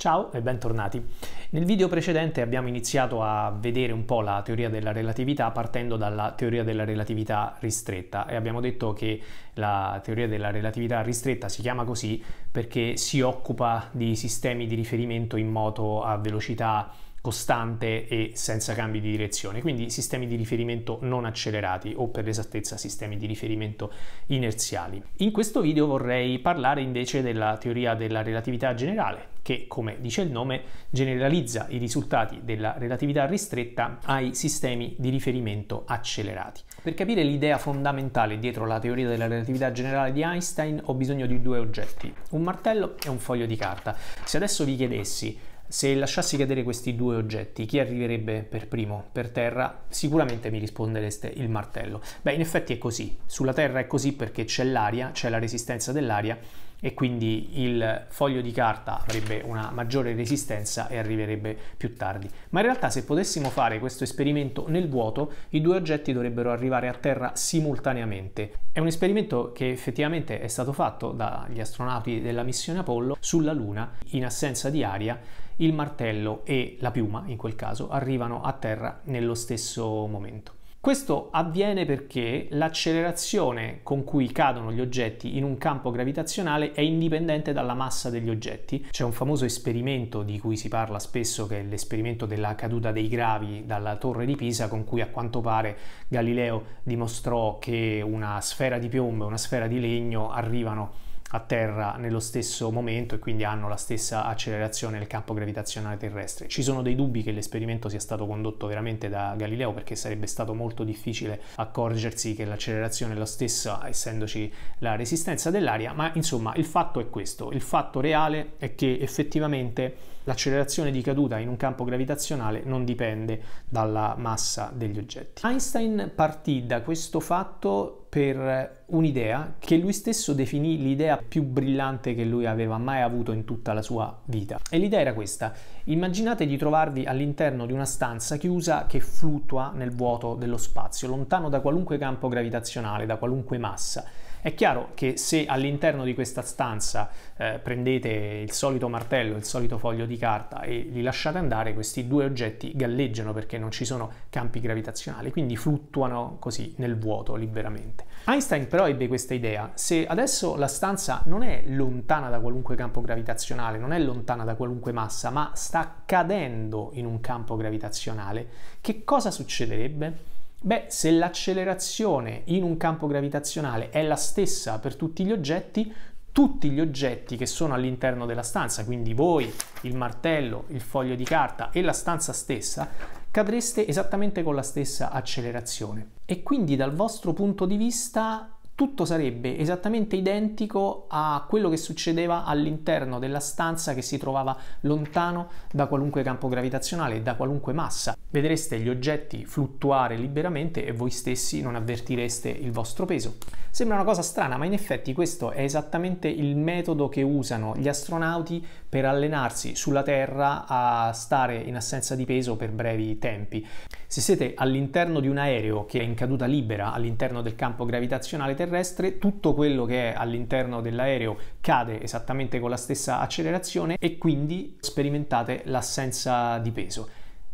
Ciao e bentornati. Nel video precedente abbiamo iniziato a vedere un po' la teoria della relatività partendo dalla teoria della relatività ristretta e abbiamo detto che la teoria della relatività ristretta si chiama così perché si occupa di sistemi di riferimento in moto a velocità costante e senza cambi di direzione, quindi sistemi di riferimento non accelerati o per l'esattezza sistemi di riferimento inerziali. In questo video vorrei parlare invece della teoria della relatività generale, che come dice il nome generalizza i risultati della relatività ristretta ai sistemi di riferimento accelerati. Per capire l'idea fondamentale dietro la teoria della relatività generale di Einstein ho bisogno di due oggetti, un martello e un foglio di carta. Se adesso vi chiedessi se lasciassi cadere questi due oggetti, chi arriverebbe per primo per terra? Sicuramente mi rispondereste il martello. Beh, in effetti è così. Sulla terra è così perché c'è l'aria, c'è la resistenza dell'aria e quindi il foglio di carta avrebbe una maggiore resistenza e arriverebbe più tardi. Ma in realtà se potessimo fare questo esperimento nel vuoto, i due oggetti dovrebbero arrivare a terra simultaneamente. È un esperimento che effettivamente è stato fatto dagli astronauti della missione Apollo sulla Luna in assenza di aria il martello e la piuma, in quel caso, arrivano a terra nello stesso momento. Questo avviene perché l'accelerazione con cui cadono gli oggetti in un campo gravitazionale è indipendente dalla massa degli oggetti. C'è un famoso esperimento di cui si parla spesso che è l'esperimento della caduta dei gravi dalla torre di Pisa con cui a quanto pare Galileo dimostrò che una sfera di piombo e una sfera di legno arrivano a a terra nello stesso momento e quindi hanno la stessa accelerazione del campo gravitazionale terrestre. Ci sono dei dubbi che l'esperimento sia stato condotto veramente da Galileo perché sarebbe stato molto difficile accorgersi che l'accelerazione è la stessa essendoci la resistenza dell'aria, ma insomma il fatto è questo, il fatto reale è che effettivamente l'accelerazione di caduta in un campo gravitazionale non dipende dalla massa degli oggetti. Einstein partì da questo fatto per un'idea che lui stesso definì l'idea più brillante che lui aveva mai avuto in tutta la sua vita. E l'idea era questa. Immaginate di trovarvi all'interno di una stanza chiusa che fluttua nel vuoto dello spazio, lontano da qualunque campo gravitazionale, da qualunque massa è chiaro che se all'interno di questa stanza eh, prendete il solito martello, il solito foglio di carta e li lasciate andare, questi due oggetti galleggiano perché non ci sono campi gravitazionali, quindi fluttuano così nel vuoto liberamente. Einstein però ebbe questa idea, se adesso la stanza non è lontana da qualunque campo gravitazionale, non è lontana da qualunque massa, ma sta cadendo in un campo gravitazionale, che cosa succederebbe? Beh, se l'accelerazione in un campo gravitazionale è la stessa per tutti gli oggetti, tutti gli oggetti che sono all'interno della stanza, quindi voi, il martello, il foglio di carta e la stanza stessa, cadreste esattamente con la stessa accelerazione. E quindi dal vostro punto di vista tutto sarebbe esattamente identico a quello che succedeva all'interno della stanza che si trovava lontano da qualunque campo gravitazionale e da qualunque massa. Vedreste gli oggetti fluttuare liberamente e voi stessi non avvertireste il vostro peso. Sembra una cosa strana, ma in effetti questo è esattamente il metodo che usano gli astronauti per allenarsi sulla Terra a stare in assenza di peso per brevi tempi. Se siete all'interno di un aereo che è in caduta libera all'interno del campo gravitazionale terrestre, tutto quello che è all'interno dell'aereo cade esattamente con la stessa accelerazione e quindi sperimentate l'assenza di peso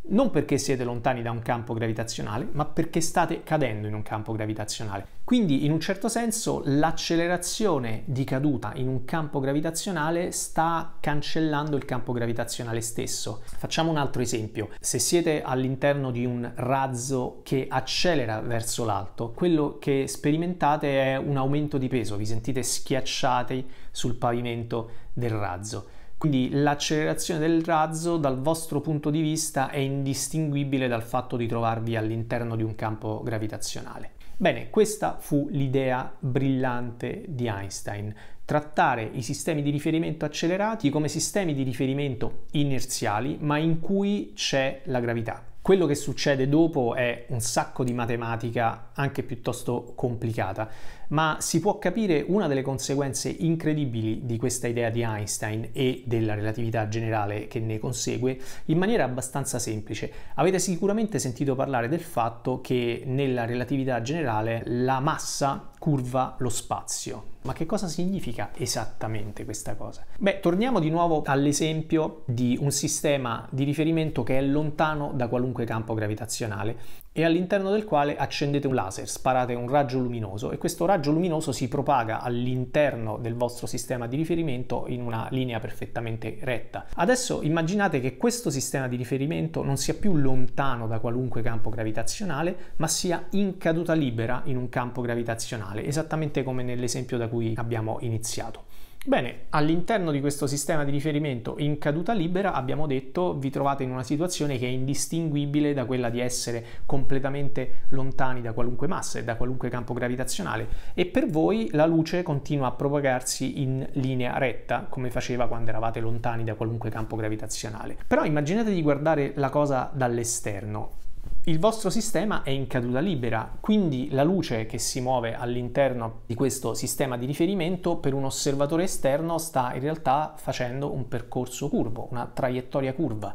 non perché siete lontani da un campo gravitazionale, ma perché state cadendo in un campo gravitazionale. Quindi in un certo senso l'accelerazione di caduta in un campo gravitazionale sta cancellando il campo gravitazionale stesso. Facciamo un altro esempio. Se siete all'interno di un razzo che accelera verso l'alto, quello che sperimentate è un aumento di peso, vi sentite schiacciati sul pavimento del razzo. Quindi l'accelerazione del razzo dal vostro punto di vista è indistinguibile dal fatto di trovarvi all'interno di un campo gravitazionale. Bene, questa fu l'idea brillante di Einstein, trattare i sistemi di riferimento accelerati come sistemi di riferimento inerziali ma in cui c'è la gravità. Quello che succede dopo è un sacco di matematica anche piuttosto complicata, ma si può capire una delle conseguenze incredibili di questa idea di Einstein e della relatività generale che ne consegue in maniera abbastanza semplice. Avete sicuramente sentito parlare del fatto che nella relatività generale la massa curva lo spazio. Ma che cosa significa esattamente questa cosa? Beh, torniamo di nuovo all'esempio di un sistema di riferimento che è lontano da qualunque campo gravitazionale e all'interno del quale accendete un laser, sparate un raggio luminoso e questo raggio luminoso si propaga all'interno del vostro sistema di riferimento in una linea perfettamente retta. Adesso immaginate che questo sistema di riferimento non sia più lontano da qualunque campo gravitazionale, ma sia in caduta libera in un campo gravitazionale, esattamente come nell'esempio da cui abbiamo iniziato. Bene, all'interno di questo sistema di riferimento in caduta libera abbiamo detto vi trovate in una situazione che è indistinguibile da quella di essere completamente lontani da qualunque massa e da qualunque campo gravitazionale e per voi la luce continua a propagarsi in linea retta come faceva quando eravate lontani da qualunque campo gravitazionale. Però immaginate di guardare la cosa dall'esterno il vostro sistema è in caduta libera, quindi la luce che si muove all'interno di questo sistema di riferimento per un osservatore esterno sta in realtà facendo un percorso curvo, una traiettoria curva.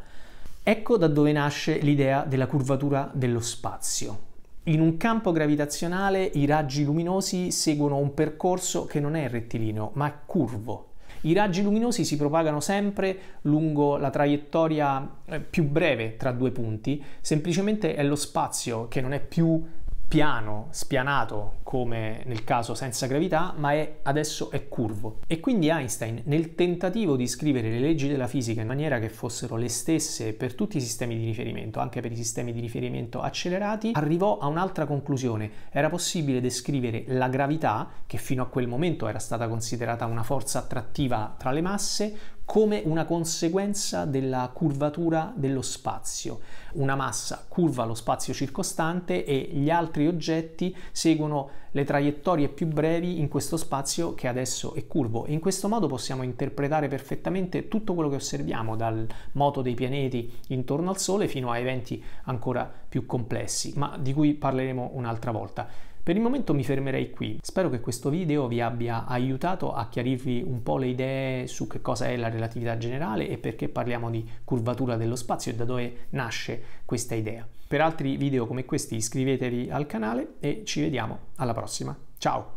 Ecco da dove nasce l'idea della curvatura dello spazio. In un campo gravitazionale i raggi luminosi seguono un percorso che non è rettilineo, ma curvo, i raggi luminosi si propagano sempre lungo la traiettoria eh, più breve tra due punti, semplicemente è lo spazio che non è più piano, spianato come nel caso senza gravità, ma è, adesso è curvo. E quindi Einstein, nel tentativo di scrivere le leggi della fisica in maniera che fossero le stesse per tutti i sistemi di riferimento, anche per i sistemi di riferimento accelerati, arrivò a un'altra conclusione. Era possibile descrivere la gravità, che fino a quel momento era stata considerata una forza attrattiva tra le masse, come una conseguenza della curvatura dello spazio. Una massa curva lo spazio circostante e gli altri oggetti seguono le traiettorie più brevi in questo spazio che adesso è curvo. In questo modo possiamo interpretare perfettamente tutto quello che osserviamo, dal moto dei pianeti intorno al Sole fino a eventi ancora più complessi, ma di cui parleremo un'altra volta. Per il momento mi fermerei qui. Spero che questo video vi abbia aiutato a chiarirvi un po' le idee su che cosa è la relatività generale e perché parliamo di curvatura dello spazio e da dove nasce questa idea. Per altri video come questi iscrivetevi al canale e ci vediamo alla prossima. Ciao!